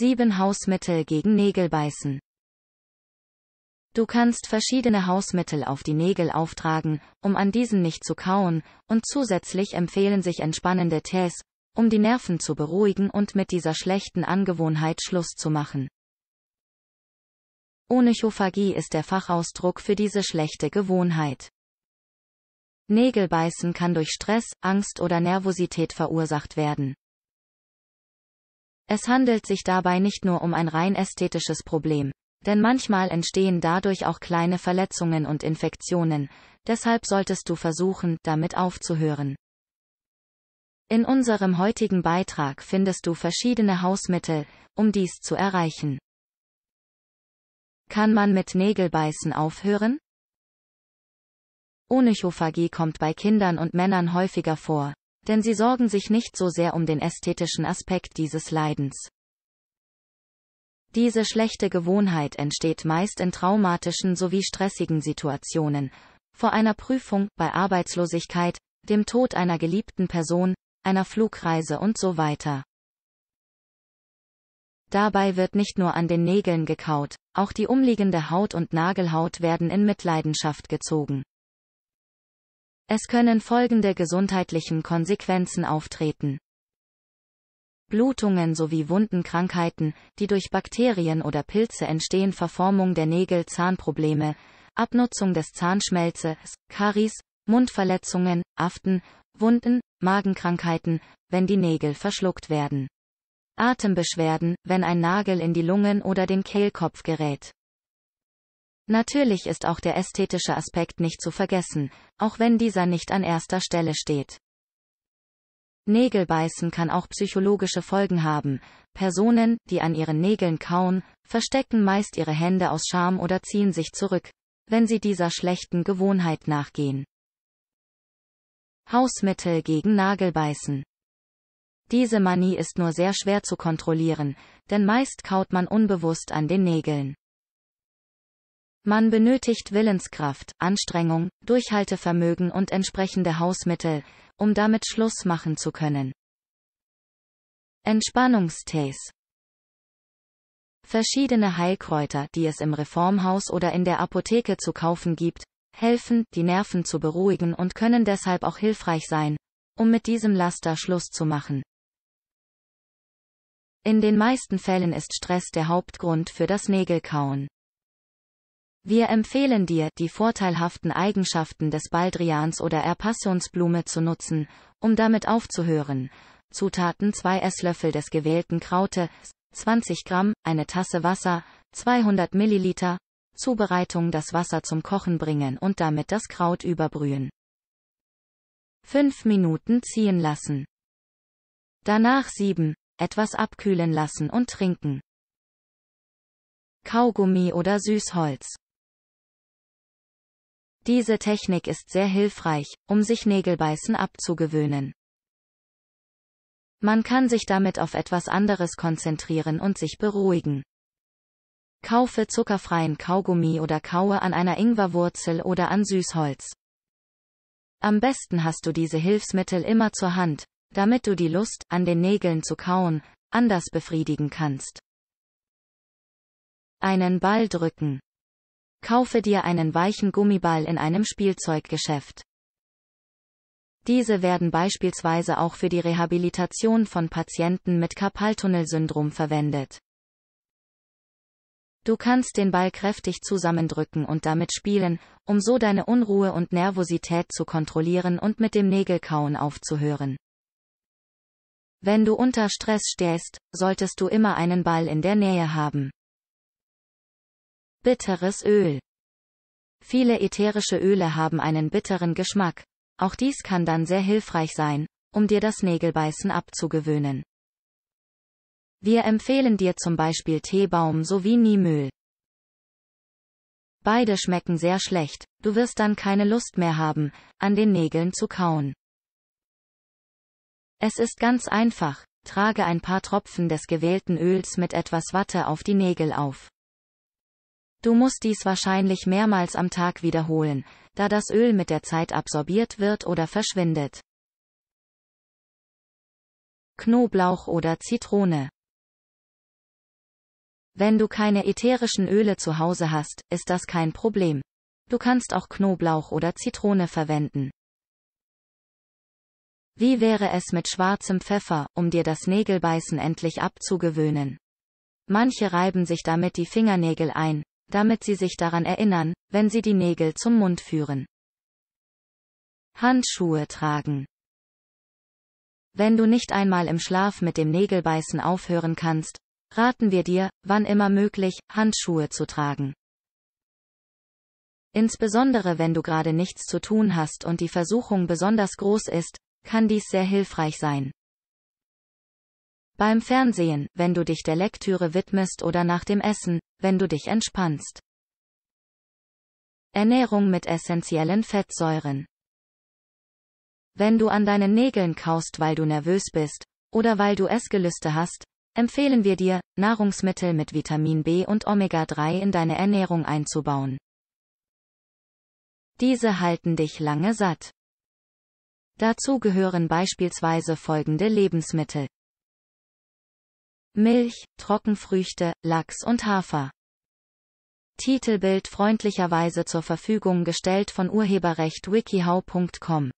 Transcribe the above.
7 Hausmittel gegen Nägelbeißen. Du kannst verschiedene Hausmittel auf die Nägel auftragen, um an diesen nicht zu kauen, und zusätzlich empfehlen sich entspannende Tees, um die Nerven zu beruhigen und mit dieser schlechten Angewohnheit Schluss zu machen. Onychophagie ist der Fachausdruck für diese schlechte Gewohnheit. Nägelbeißen kann durch Stress, Angst oder Nervosität verursacht werden. Es handelt sich dabei nicht nur um ein rein ästhetisches Problem. Denn manchmal entstehen dadurch auch kleine Verletzungen und Infektionen, deshalb solltest du versuchen, damit aufzuhören. In unserem heutigen Beitrag findest du verschiedene Hausmittel, um dies zu erreichen. Kann man mit Nägelbeißen aufhören? Onychophagie kommt bei Kindern und Männern häufiger vor, denn sie sorgen sich nicht so sehr um den ästhetischen Aspekt dieses Leidens. Diese schlechte Gewohnheit entsteht meist in traumatischen sowie stressigen Situationen, vor einer Prüfung, bei Arbeitslosigkeit, dem Tod einer geliebten Person, einer Flugreise und so weiter. Dabei wird nicht nur an den Nägeln gekaut, auch die umliegende Haut und Nagelhaut werden in Mitleidenschaft gezogen. Es können folgende gesundheitlichen Konsequenzen auftreten. Blutungen sowie Wundenkrankheiten, die durch Bakterien oder Pilze entstehen, Verformung der Nägel, Zahnprobleme, Abnutzung des Zahnschmelzes, Karies, Mundverletzungen, Aften, Wunden, Magenkrankheiten, wenn die Nägel verschluckt werden. Atembeschwerden, wenn ein Nagel in die Lungen oder den Kehlkopf gerät. Natürlich ist auch der ästhetische Aspekt nicht zu vergessen, auch wenn dieser nicht an erster Stelle steht. Nägelbeißen kann auch psychologische Folgen haben. Personen, die an ihren Nägeln kauen, verstecken meist ihre Hände aus Scham oder ziehen sich zurück, wenn sie dieser schlechten Gewohnheit nachgehen. Hausmittel gegen Nagelbeißen. Diese Manie ist nur sehr schwer zu kontrollieren, denn meist kaut man unbewusst an den Nägeln. Man benötigt Willenskraft, Anstrengung, Durchhaltevermögen und entsprechende Hausmittel, um damit Schluss machen zu können. Entspannungstees Verschiedene Heilkräuter, die es im Reformhaus oder in der Apotheke zu kaufen gibt, helfen, die Nerven zu beruhigen und können deshalb auch hilfreich sein, um mit diesem Laster Schluss zu machen. In den meisten Fällen ist Stress der Hauptgrund für das Nägelkauen. Wir empfehlen dir, die vorteilhaften Eigenschaften des Baldrians oder Erpassionsblume zu nutzen, um damit aufzuhören. Zutaten 2 Esslöffel des gewählten Krautes, 20 Gramm, eine Tasse Wasser, 200 Milliliter. Zubereitung das Wasser zum Kochen bringen und damit das Kraut überbrühen. 5 Minuten ziehen lassen. Danach 7. Etwas abkühlen lassen und trinken. Kaugummi oder Süßholz. Diese Technik ist sehr hilfreich, um sich Nägelbeißen abzugewöhnen. Man kann sich damit auf etwas anderes konzentrieren und sich beruhigen. Kaufe zuckerfreien Kaugummi oder kaue an einer Ingwerwurzel oder an Süßholz. Am besten hast du diese Hilfsmittel immer zur Hand, damit du die Lust, an den Nägeln zu kauen, anders befriedigen kannst. Einen Ball drücken. Kaufe dir einen weichen Gummiball in einem Spielzeuggeschäft. Diese werden beispielsweise auch für die Rehabilitation von Patienten mit Karpaltunnelsyndrom verwendet. Du kannst den Ball kräftig zusammendrücken und damit spielen, um so deine Unruhe und Nervosität zu kontrollieren und mit dem Nägelkauen aufzuhören. Wenn du unter Stress stehst, solltest du immer einen Ball in der Nähe haben. Bitteres Öl. Viele ätherische Öle haben einen bitteren Geschmack. Auch dies kann dann sehr hilfreich sein, um dir das Nägelbeißen abzugewöhnen. Wir empfehlen dir zum Beispiel Teebaum sowie Niemöl. Beide schmecken sehr schlecht, du wirst dann keine Lust mehr haben, an den Nägeln zu kauen. Es ist ganz einfach, trage ein paar Tropfen des gewählten Öls mit etwas Watte auf die Nägel auf. Du musst dies wahrscheinlich mehrmals am Tag wiederholen, da das Öl mit der Zeit absorbiert wird oder verschwindet. Knoblauch oder Zitrone Wenn du keine ätherischen Öle zu Hause hast, ist das kein Problem. Du kannst auch Knoblauch oder Zitrone verwenden. Wie wäre es mit schwarzem Pfeffer, um dir das Nägelbeißen endlich abzugewöhnen? Manche reiben sich damit die Fingernägel ein, damit sie sich daran erinnern, wenn sie die Nägel zum Mund führen. Handschuhe tragen. Wenn du nicht einmal im Schlaf mit dem Nägelbeißen aufhören kannst, raten wir dir, wann immer möglich, Handschuhe zu tragen. Insbesondere wenn du gerade nichts zu tun hast und die Versuchung besonders groß ist, kann dies sehr hilfreich sein. Beim Fernsehen, wenn du dich der Lektüre widmest oder nach dem Essen, wenn du dich entspannst. Ernährung mit essentiellen Fettsäuren. Wenn du an deinen Nägeln kaust, weil du nervös bist, oder weil du Essgelüste hast, empfehlen wir dir, Nahrungsmittel mit Vitamin B und Omega-3 in deine Ernährung einzubauen. Diese halten dich lange satt. Dazu gehören beispielsweise folgende Lebensmittel. Milch, Trockenfrüchte, Lachs und Hafer. Titelbild freundlicherweise zur Verfügung gestellt von Urheberrecht wikiHow.com